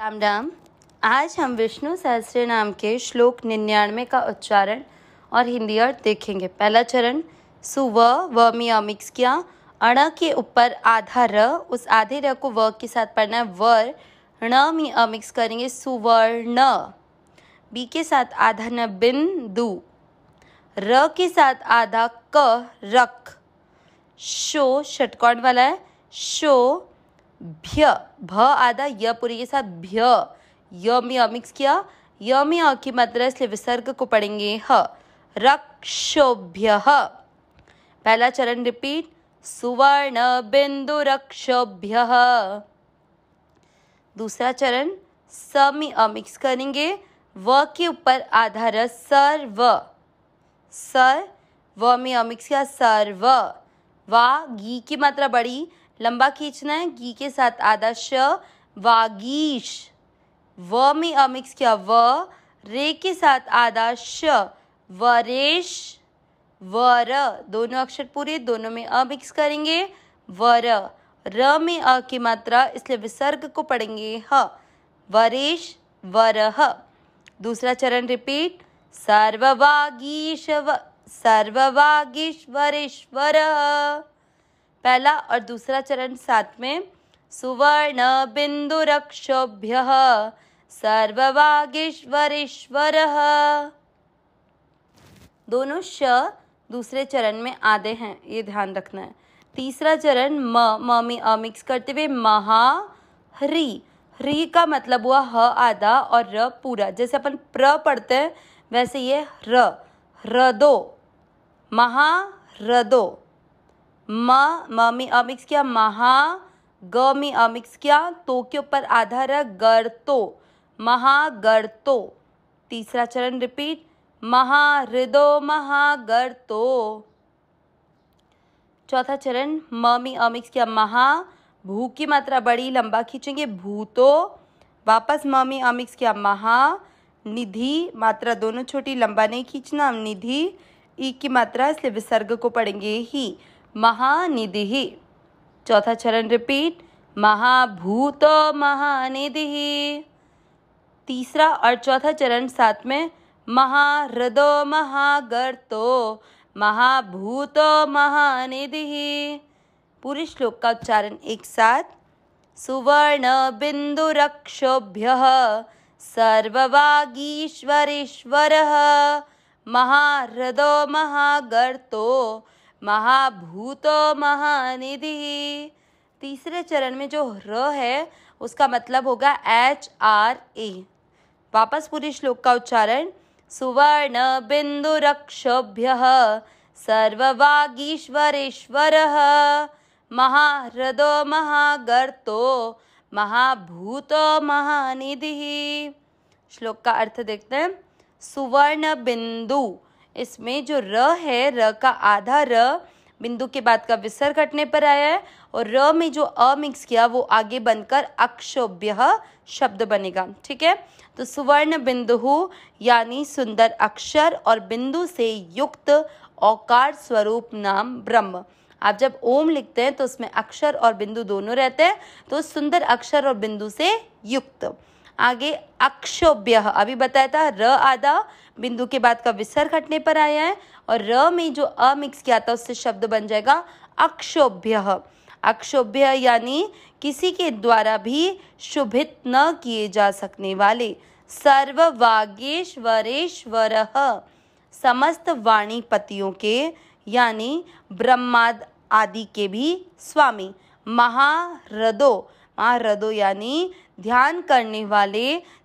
राम राम आज हम विष्णु सहस्र नाम के श्लोक निन्यानवे का उच्चारण और हिंदी अर्थ देखेंगे पहला चरण सु व मी अमिक्स किया अण के ऊपर आधा र उस आधे र को व के साथ पढ़ना है वर ण मी अमिक्स करेंगे सुवर्ण बी के साथ आधा न बिंदु र के साथ आधा क रख शो षटकोण वाला है शो भ्य भ आधा य पूरी के साथ भ्य य में अमिक्स किया य में अ की मात्रा इसलिए विसर्ग को पढ़ेंगे ह रक्षोभ्य पहला चरण रिपीट सुवर्ण बिंदु रक्षोभ्य दूसरा चरण स में अमिक्स करेंगे व के ऊपर आधार सर्व सर व में अमिक्स किया सर्व वा घी की मात्रा बड़ी लंबा खींचना है घी के साथ आधा श वागीश व में अमिक्स किया व रे के साथ आधा श वरेश वर दोनों अक्षर पूरे दोनों में अमिक्स करेंगे वर र में अ की मात्रा इसलिए विसर्ग को पढ़ेंगे ह वरेश वरह दूसरा चरण रिपीट सर्ववागीश वरेश्वर पहला और दूसरा चरण साथ में सुवर्ण बिंदु रक्षोभ्य सर्ववागेश्वरेश्वर दोनों श दूसरे चरण में आधे हैं ये ध्यान रखना है तीसरा चरण म मी अमिक्स मिक्स करते हुए महा हरी ह्री का मतलब हुआ ह आधा और र पूरा जैसे अपन प्र पढ़ते हैं वैसे ये र रदो महा रदो म म में अ किया महा ग में अमिक्स किया तो के ऊपर आधार है गर्तो महागर्तो तीसरा चरण रिपीट महाहृदो महागर्तो चौथा चरण म में अमिक्स किया महा भू की मात्रा बड़ी लंबा खींचेंगे भूतो वापस म में अमिक्स किया महा निधि मात्रा दोनों छोटी लंबा नहीं खींचना निधि ई की मात्रा इसलिए विसर्ग को पढ़ेंगे ही महानिधि चौथा चरण रिपीट महाभूत महानिधि तीसरा और चौथा चरण साथ में महारदो महागर्तो महाभूत महानिधि पूरे श्लोक का उच्चारण एक साथ सुवर्ण बिंदु रक्षोभ्य सर्ववागीश्वरेश्वर महारदो महागर्तो महाभूत महानिधि तीसरे चरण में जो र है उसका मतलब होगा एच आर ए वापस पूरे श्लोक का उच्चारण सुवर्ण बिंदु रक्षभ्य सर्ववागीश्वरेश्वर महारदो महागर्तो महाभूत महानिधि श्लोक का अर्थ देखते हैं सुवर्ण बिंदु इसमें जो र है र का आधा र बिंदु के बाद का विसर घटने पर आया है और र में जो अ मिक्स किया वो आगे बनकर अक्षोभ्य शब्द बनेगा ठीक है तो सुवर्ण बिंदु यानी सुंदर अक्षर और बिंदु से युक्त औकार स्वरूप नाम ब्रह्म आप जब ओम लिखते हैं तो उसमें अक्षर और बिंदु दोनों रहते हैं तो सुंदर अक्षर और बिंदु से युक्त आगे अक्षोभ्य अभी बताया था र आधा बिंदु के बाद का विसर्ग हटने पर आया है और र में जो अ मिक्स किया था उससे शब्द बन जाएगा अक्षोभ्य अक्षोभ्य यानी किसी के द्वारा भी शुभित न किए जा सकने वाले सर्ववागेश्वरेश्वर समस्त वाणीपतियों के यानी ब्रह्माद आदि के भी स्वामी महारदो महारदो यानी ध्यान करने वाले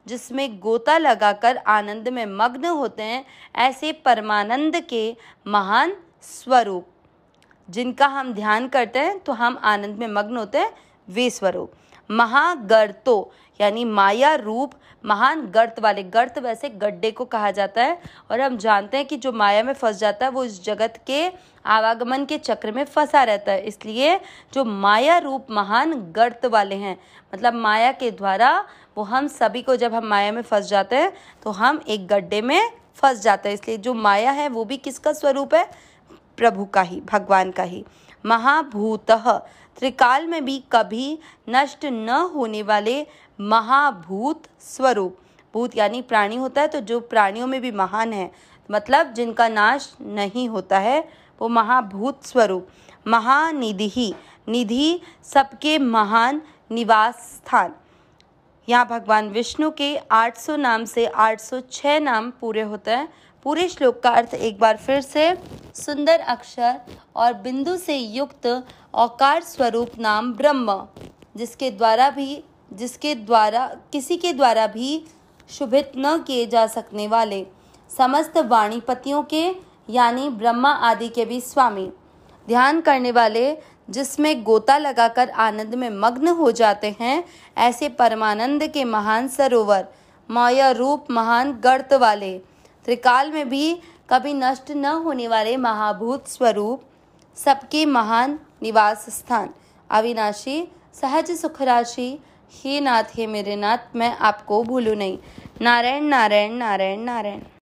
जिसमें गोता लगाकर आनंद में मग्न होते हैं ऐसे परमानंद के महान स्वरूप जिनका हम ध्यान करते हैं तो हम आनंद में मग्न होते हैं वे स्वरूप महागर्तो यानी माया रूप महान गर्त वाले गर्त वैसे गड्ढे को कहा जाता है और हम जानते हैं कि जो माया में फंस जाता है वो इस जगत के आवागमन के चक्र में फंसा रहता है इसलिए जो माया रूप महान गर्त वाले हैं मतलब माया के द्वारा वो हम सभी को जब हम माया में फंस जाते हैं तो हम एक गड्ढे में फंस जाते हैं इसलिए जो माया है वो भी किसका स्वरूप है प्रभु का ही भगवान का ही महाभूत त्रिकाल में भी कभी नष्ट न होने वाले महाभूत स्वरूप भूत यानी प्राणी होता है तो जो प्राणियों में भी महान है मतलब जिनका नाश नहीं होता है वो महाभूत स्वरूप महानिधि निधि सबके महान निवास स्थान यहाँ भगवान विष्णु के 800 नाम से 806 नाम पूरे होते हैं पूरे श्लोक का अर्थ एक बार फिर से सुंदर अक्षर और बिंदु से युक्त औकार स्वरूप नाम ब्रह्म जिसके द्वारा भी जिसके द्वारा किसी के द्वारा भी शुभित न किए जा सकने वाले समस्त वाणीपतियों के यानी ब्रह्मा आदि के भी स्वामी ध्यान करने वाले जिसमें गोता लगाकर आनंद में मग्न हो जाते हैं ऐसे परमानंद के महान सरोवर माया रूप महान गर्त वाले त्रिकाल में भी कभी नष्ट न होने वाले महाभूत स्वरूप सबके महान निवास स्थान अविनाशी सहज सुख राशि हे नाथ हे मेरे नाथ मैं आपको भूलू नहीं नारायण नारायण नारायण नारायण